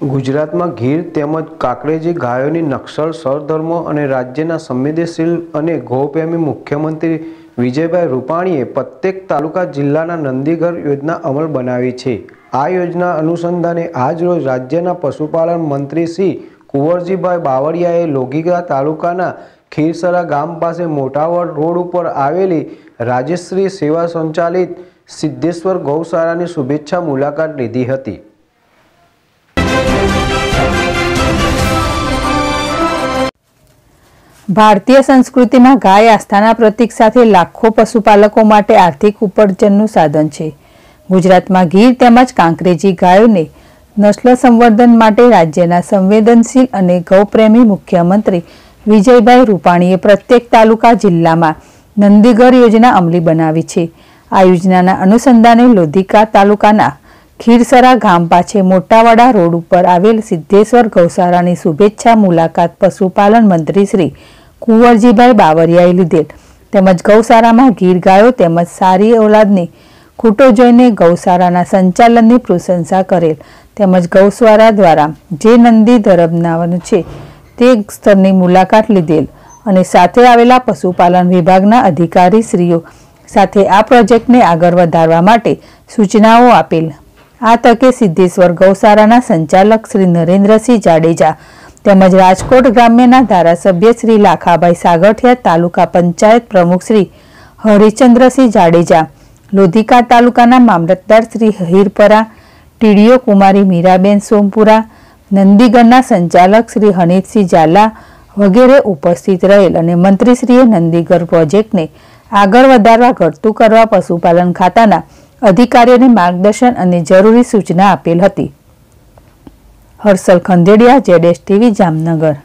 ગુજરાતમાં ગીર તેમજ કાકડેજી ગાયોની નક્સલ સરધર્મો અને રાજ્યના સંવેદનશીલ અને ગૌપ્રેમી મુખ્યમંત્રી વિજયભાઈ રૂપાણીએ પ્રત્યેક તાલુકા જિલ્લાના નંદીઘર યોજના અમલ બનાવી છે આ યોજના અનુસંધાને આજરોજ રાજ્યના પશુપાલન મંત્રી શ્રી કુંવરજીભાઈ બાવળિયાએ લોગીગા તાલુકાના ખીરસરા ગામ પાસે મોટાવડ રોડ ઉપર આવેલી રાજેશ્રી સેવા સંચાલિત સિદ્ધેશ્વર ગૌશાળાની શુભેચ્છા મુલાકાત લીધી હતી ભારતીય સંસ્કૃતિમાં ગાય આસ્થાના પ્રતીક સાથે લાખો પશુપાલકો માટે આર્થિક ઉપાર્જનનું સાધન છે ગુજરાતમાં ગીર તેમજ કાંકરેજી ગાયોને નસ્લ સંવર્ધન માટે રાજ્યના સંવેદનશીલ અને ગૌપ્રેમી મુખ્યમંત્રી વિજયભાઈ રૂપાણીએ પ્રત્યેક તાલુકા જિલ્લામાં નંદીઘર યોજના અમલી બનાવી છે આ યોજનાના અનુસંધાને લોધિકા તાલુકાના ખીરસરા ગામ પાછે મોટાવાડા રોડ ઉપર આવેલ સિદ્ધેશ્વર ગૌશાળાની શુભેચ્છા મુલાકાત પશુપાલન મંત્રી શ્રી કુંવરજીભાઈ બાવરિયાએ લીધેલ તેમજ ગૌશાળામાં ગીર ગાયો તેમજ સારી ઓલાદની ખૂટો જોઈને ગૌશાળાના સંચાલનની પ્રશંસા કરેલ તેમજ ગૌશાળા દ્વારા જે નંદી ધરબનાવાનું છે તે સ્તરની મુલાકાત લીધેલ અને સાથે આવેલા પશુપાલન વિભાગના અધિકારી શ્રીઓ સાથે આ પ્રોજેક્ટને આગળ વધારવા માટે સૂચનાઓ આપેલ આ તકે સિદ્ધેશ્વર ગૌશાળાના સંચાલક શ્રી નરેન્દ્રસિંહ જાડેજા તેમજ રાજકોટ ગ્રામ્યના ધારાસભ્ય શ્રી લાખાભાઈ સાગઠિયા તાલુકા પંચાયત પ્રમુખ શ્રી હરિચંદ્રસિંહ જાડેજા લોધિકા તાલુકાના મામલતદાર શ્રી હિરપરા ટીડીઓ કુમારી મીરાબેન સોમપુરા નંદીગઢના સંચાલક શ્રી હનીતસિંહ ઝાલા વગેરે ઉપસ્થિત રહેલ અને મંત્રીશ્રીએ નંદીગઢ પ્રોજેક્ટને આગળ વધારવા ઘટતું કરવા પશુપાલન ખાતાના અધિકારીઓને માર્ગદર્શન અને જરૂરી સૂચના આપેલ હતી હર્ષલ ખંદેડિયા જેડેશ ટીવી જામનગર